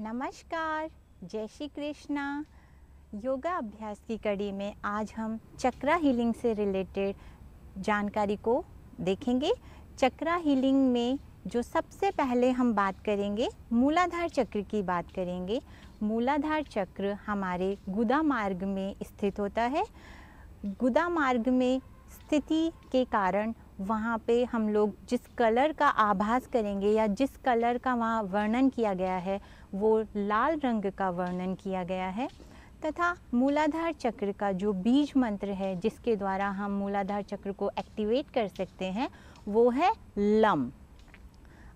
नमस्कार जय श्री कृष्णा योगा अभ्यास की कड़ी में आज हम चक्रा हीलिंग से रिलेटेड जानकारी को देखेंगे चक्रा हीलिंग में जो सबसे पहले हम बात करेंगे मूलाधार चक्र की बात करेंगे मूलाधार चक्र हमारे गुदा मार्ग में स्थित होता है गुदा मार्ग में स्थिति के कारण वहाँ पे हम लोग जिस कलर का आभास करेंगे या जिस कलर का वहाँ वर्णन किया गया है वो लाल रंग का वर्णन किया गया है तथा मूलाधार चक्र का जो बीज मंत्र है जिसके द्वारा हम मूलाधार चक्र को एक्टिवेट कर सकते हैं वो है लम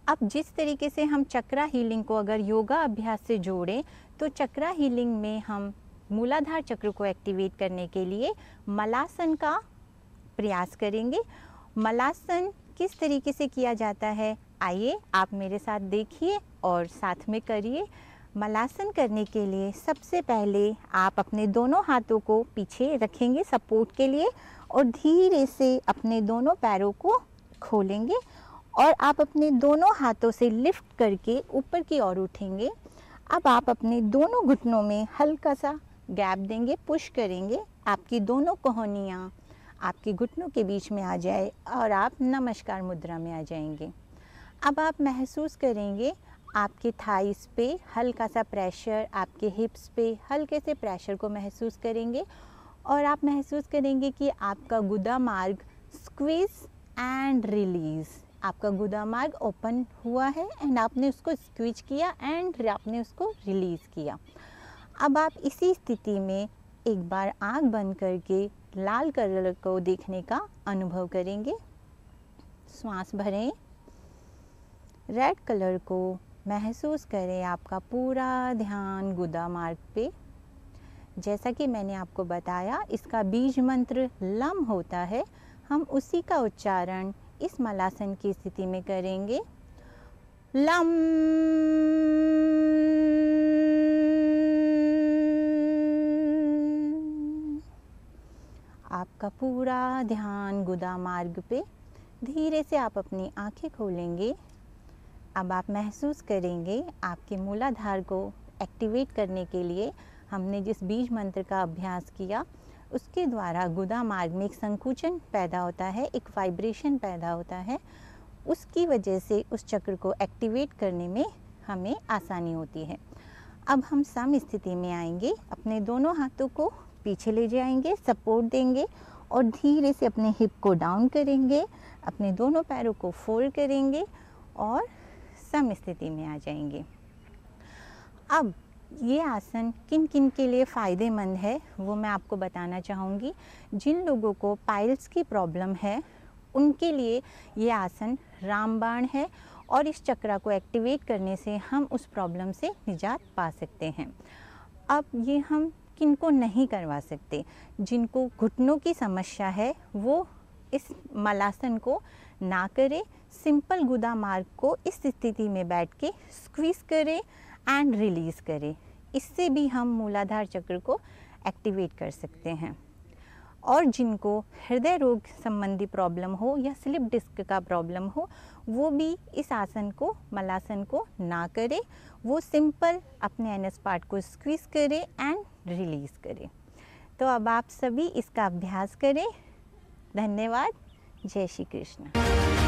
अब जिस तरीके से हम चक्रा हीलिंग को अगर योगा अभ्यास से जोड़ें तो चक्रा हीलिंग में हम मूलाधार चक्र को एक्टिवेट करने के लिए मलासन का प्रयास करेंगे मलासन किस तरीके से किया जाता है आइए आप मेरे साथ देखिए और साथ में करिए मलासन करने के लिए सबसे पहले आप अपने दोनों हाथों को पीछे रखेंगे सपोर्ट के लिए और धीरे से अपने दोनों पैरों को खोलेंगे और आप अपने दोनों हाथों से लिफ्ट करके ऊपर की ओर उठेंगे अब आप अपने दोनों घुटनों में हल्का सा गैप देंगे पुश करेंगे आपकी दोनों कोहनियाँ आपके घुटनों के बीच में आ जाए और आप नमस्कार मुद्रा में आ जाएंगे अब आप महसूस करेंगे आपके थाइस पे हल्का सा प्रेशर आपके हिप्स पे हल्के से प्रेशर को महसूस करेंगे और आप महसूस करेंगे कि आपका गुदा मार्ग स्क्वीज़ एंड रिलीज़ आपका गुदा मार्ग ओपन हुआ है एंड आपने उसको स्क्विच किया एंड आपने उसको रिलीज़ किया अब आप इसी स्थिति में एक बार आँख बंद करके लाल कलर को देखने का अनुभव करेंगे श्वास भरें रेड कलर को महसूस करें आपका पूरा ध्यान गुदा मार्ग पे जैसा कि मैंने आपको बताया इसका बीज मंत्र लम होता है हम उसी का उच्चारण इस मलासन की स्थिति में करेंगे लम आपका पूरा ध्यान गुदा मार्ग पे धीरे से आप अपनी आंखें खोलेंगे अब आप महसूस करेंगे आपके मूलाधार को एक्टिवेट करने के लिए हमने जिस बीज मंत्र का अभ्यास किया उसके द्वारा गुदा मार्ग में एक संकुचन पैदा होता है एक वाइब्रेशन पैदा होता है उसकी वजह से उस चक्र को एक्टिवेट करने में हमें आसानी होती है अब हम सम स्थिति में आएंगे अपने दोनों हाथों को पीछे ले जाएंगे सपोर्ट देंगे और धीरे से अपने हिप को डाउन करेंगे अपने दोनों पैरों को फोल्ड करेंगे और सम स्थिति में आ जाएंगे अब ये आसन किन किन के लिए फ़ायदेमंद है वो मैं आपको बताना चाहूँगी जिन लोगों को पाइल्स की प्रॉब्लम है उनके लिए ये आसन रामबाण है और इस चक्रा को एक्टिवेट करने से हम उस प्रॉब्लम से निजात पा सकते हैं अब ये हम किनको नहीं करवा सकते जिनको घुटनों की समस्या है वो इस मलासन को ना करें सिंपल गुदा मार्ग को इस स्थिति में बैठ के स्क्वीज़ करें एंड रिलीज़ करें इससे भी हम मूलाधार चक्र को एक्टिवेट कर सकते हैं और जिनको हृदय रोग संबंधी प्रॉब्लम हो या स्लिप डिस्क का प्रॉब्लम हो वो भी इस आसन को मलासन को ना करें वो सिंपल अपने एनएस पार्ट को स्क्वीज़ करें एंड रिलीज़ करें तो अब आप सभी इसका अभ्यास करें धन्यवाद जय श्री कृष्ण